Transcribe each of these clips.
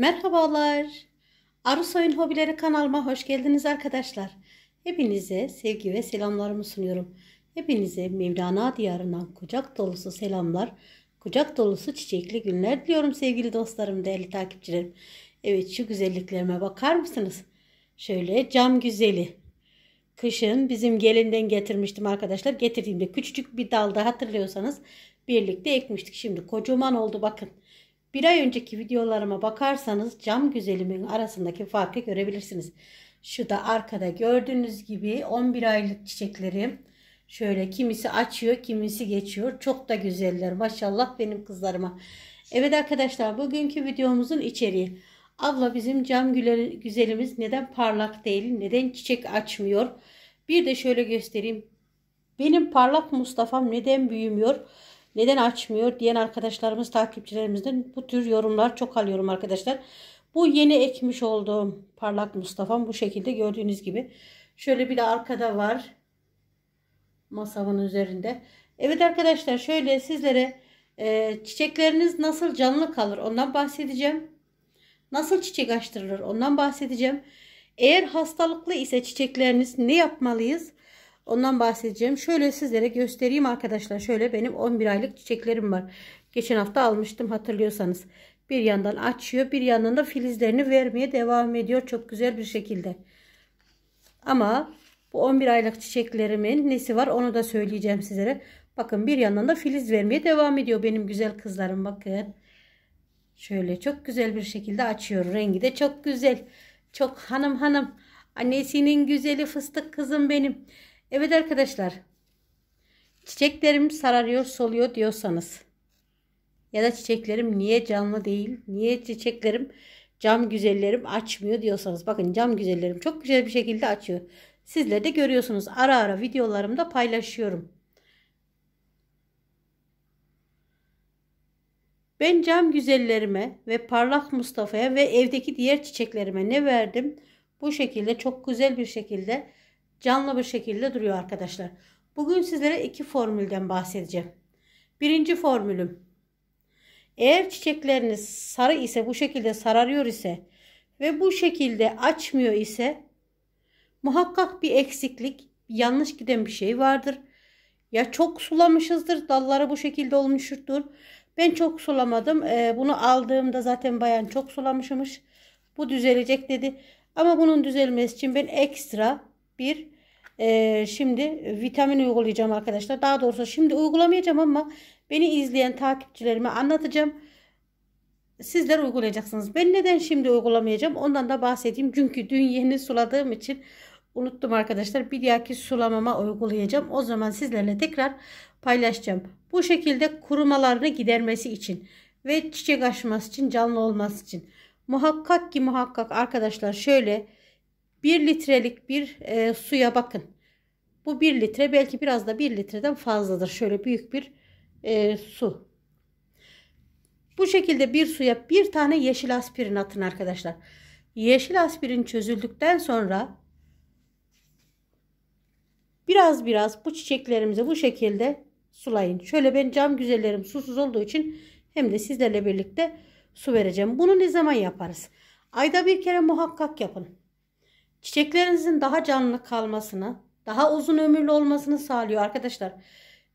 Merhabalar. Arus Oyun Hobileri kanalıma hoş geldiniz arkadaşlar. Hepinize sevgi ve selamlarımı sunuyorum. Hepinize Mevlana diyarından kucak dolusu selamlar, kucak dolusu çiçekli günler diliyorum sevgili dostlarım, değerli takipçilerim. Evet şu güzelliklerime bakar mısınız? Şöyle cam güzeli. Kışın bizim gelinden getirmiştim arkadaşlar. Getirdiğimde küçücük bir dalda hatırlıyorsanız birlikte ekmiştik. Şimdi kocaman oldu bakın. Bir ay önceki videolarıma bakarsanız cam güzelimin arasındaki farkı görebilirsiniz. Şu da arkada gördüğünüz gibi 11 aylık çiçeklerim. Şöyle kimisi açıyor, kimisi geçiyor. Çok da güzeller maşallah benim kızlarıma. Evet arkadaşlar bugünkü videomuzun içeriği. Abla bizim cam güzelimiz neden parlak değil, neden çiçek açmıyor? Bir de şöyle göstereyim. Benim parlak Mustafa'm neden büyümüyor? neden açmıyor diyen arkadaşlarımız takipçilerimizden bu tür yorumlar çok alıyorum arkadaşlar. Bu yeni ekmiş olduğum parlak Mustafa'm bu şekilde gördüğünüz gibi. Şöyle bir de arkada var. Masamın üzerinde. Evet arkadaşlar şöyle sizlere e, çiçekleriniz nasıl canlı kalır ondan bahsedeceğim. Nasıl çiçek açtırılır ondan bahsedeceğim. Eğer hastalıklı ise çiçekleriniz ne yapmalıyız? Ondan bahsedeceğim. Şöyle sizlere göstereyim arkadaşlar. Şöyle benim 11 aylık çiçeklerim var. Geçen hafta almıştım hatırlıyorsanız. Bir yandan açıyor. Bir yandan da filizlerini vermeye devam ediyor. Çok güzel bir şekilde. Ama bu 11 aylık çiçeklerimin nesi var onu da söyleyeceğim sizlere. Bakın bir yandan da filiz vermeye devam ediyor benim güzel kızlarım bakın. Şöyle çok güzel bir şekilde açıyor. Rengi de çok güzel. Çok hanım hanım. Annesinin güzeli fıstık kızım benim. Evet arkadaşlar. Çiçeklerim sararıyor, soluyor diyorsanız ya da çiçeklerim niye canlı değil? Niye çiçeklerim cam güzellerim açmıyor diyorsanız bakın cam güzellerim çok güzel bir şekilde açıyor. Sizler de görüyorsunuz. Ara ara videolarımda paylaşıyorum. Ben cam güzellerime ve parlak Mustafa'ya ve evdeki diğer çiçeklerime ne verdim? Bu şekilde çok güzel bir şekilde canlı bir şekilde duruyor arkadaşlar. Bugün sizlere iki formülden bahsedeceğim. Birinci formülüm. Eğer çiçekleriniz sarı ise bu şekilde sararıyor ise ve bu şekilde açmıyor ise muhakkak bir eksiklik, yanlış giden bir şey vardır. Ya çok sulamışızdır, dalları bu şekilde olmuştur. Ben çok sulamadım. Ee, bunu aldığımda zaten bayan çok sulamışmış. Bu düzelecek dedi. Ama bunun düzelmesi için ben ekstra bir e, şimdi vitamin uygulayacağım arkadaşlar. Daha doğrusu şimdi uygulamayacağım ama beni izleyen takipçilerime anlatacağım. Sizler uygulayacaksınız. Ben neden şimdi uygulamayacağım? Ondan da bahsedeyim. Çünkü dün yeni suladığım için unuttum arkadaşlar. Bir dahaki sulamama uygulayacağım. O zaman sizlerle tekrar paylaşacağım. Bu şekilde kurumalarını gidermesi için ve çiçek açması için, canlı olması için. Muhakkak ki muhakkak arkadaşlar şöyle 1 litrelik bir e, suya bakın. Bu 1 litre belki biraz da 1 litreden fazladır. Şöyle büyük bir e, su. Bu şekilde bir suya bir tane yeşil aspirin atın arkadaşlar. Yeşil aspirin çözüldükten sonra biraz biraz bu çiçeklerimizi bu şekilde sulayın. Şöyle ben cam güzellerim susuz olduğu için hem de sizlerle birlikte su vereceğim. Bunu ne zaman yaparız? Ayda bir kere muhakkak yapın. Çiçeklerinizin daha canlı kalmasını, daha uzun ömürlü olmasını sağlıyor arkadaşlar.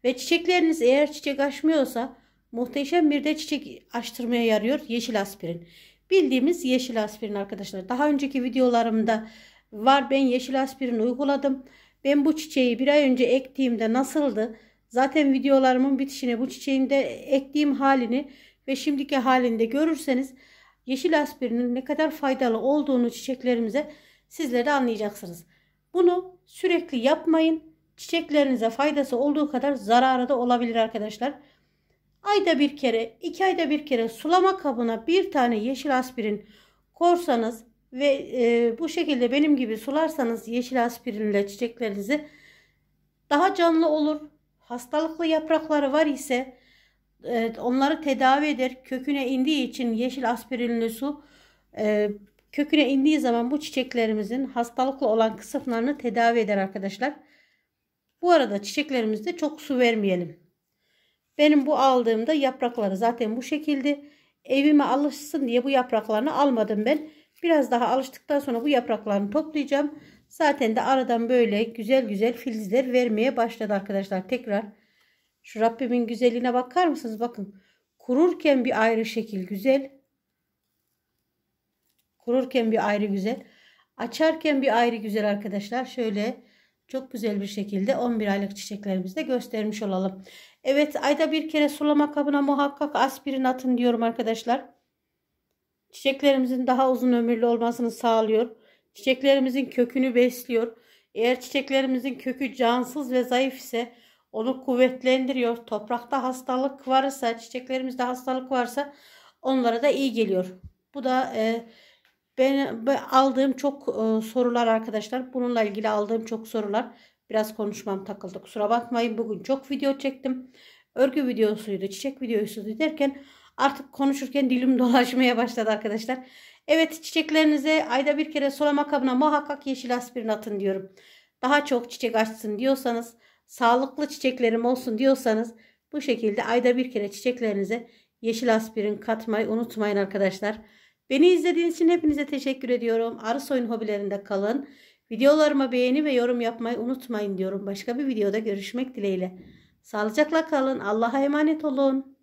Ve çiçekleriniz eğer çiçek açmıyorsa muhteşem bir de çiçek açtırmaya yarıyor yeşil aspirin. Bildiğimiz yeşil aspirin arkadaşlar. Daha önceki videolarımda var ben yeşil aspirin uyguladım. Ben bu çiçeği bir ay önce ektiğimde nasıldı? Zaten videolarımın bitişine bu çiçeğin de ektiğim halini ve şimdiki halinde görürseniz yeşil aspirinin ne kadar faydalı olduğunu çiçeklerimize Sizleri anlayacaksınız. Bunu sürekli yapmayın. Çiçeklerinize faydası olduğu kadar zararı da olabilir arkadaşlar. Ayda bir kere, iki ayda bir kere sulama kabına bir tane yeşil aspirin korsanız ve e, bu şekilde benim gibi sularsanız yeşil aspirinle çiçeklerinizi daha canlı olur. Hastalıklı yaprakları var ise e, onları tedavi eder. Köküne indiği için yeşil aspirinli su e, Köküne indiği zaman bu çiçeklerimizin hastalıklı olan kısımlarını tedavi eder arkadaşlar. Bu arada çiçeklerimizde çok su vermeyelim. Benim bu aldığımda yaprakları zaten bu şekilde. Evime alışsın diye bu yapraklarını almadım ben. Biraz daha alıştıktan sonra bu yapraklarını toplayacağım. Zaten de aradan böyle güzel güzel filizler vermeye başladı arkadaşlar. Tekrar şu Rabbimin güzelliğine bakar mısınız? Bakın kururken bir ayrı şekil güzel. Kururken bir ayrı güzel. Açarken bir ayrı güzel arkadaşlar. Şöyle çok güzel bir şekilde 11 aylık çiçeklerimizi de göstermiş olalım. Evet ayda bir kere sulama kabına muhakkak aspirin atın diyorum arkadaşlar. Çiçeklerimizin daha uzun ömürlü olmasını sağlıyor. Çiçeklerimizin kökünü besliyor. Eğer çiçeklerimizin kökü cansız ve zayıf ise onu kuvvetlendiriyor. Toprakta hastalık varsa, çiçeklerimizde hastalık varsa onlara da iyi geliyor. Bu da e, ben, ben aldığım çok e, sorular arkadaşlar. Bununla ilgili aldığım çok sorular. Biraz konuşmam takıldı. Kusura bakmayın. Bugün çok video çektim. Örgü videosuydu, çiçek videosuydu derken artık konuşurken dilim dolaşmaya başladı arkadaşlar. Evet çiçeklerinize ayda bir kere sulama kabına muhakkak yeşil aspirin atın diyorum. Daha çok çiçek açsın diyorsanız, sağlıklı çiçeklerim olsun diyorsanız bu şekilde ayda bir kere çiçeklerinize yeşil aspirin katmayı unutmayın arkadaşlar. Beni izlediğiniz için hepinize teşekkür ediyorum. Arısoy'un hobilerinde kalın. Videolarıma beğeni ve yorum yapmayı unutmayın diyorum. Başka bir videoda görüşmek dileğiyle. Sağlıcakla kalın. Allah'a emanet olun.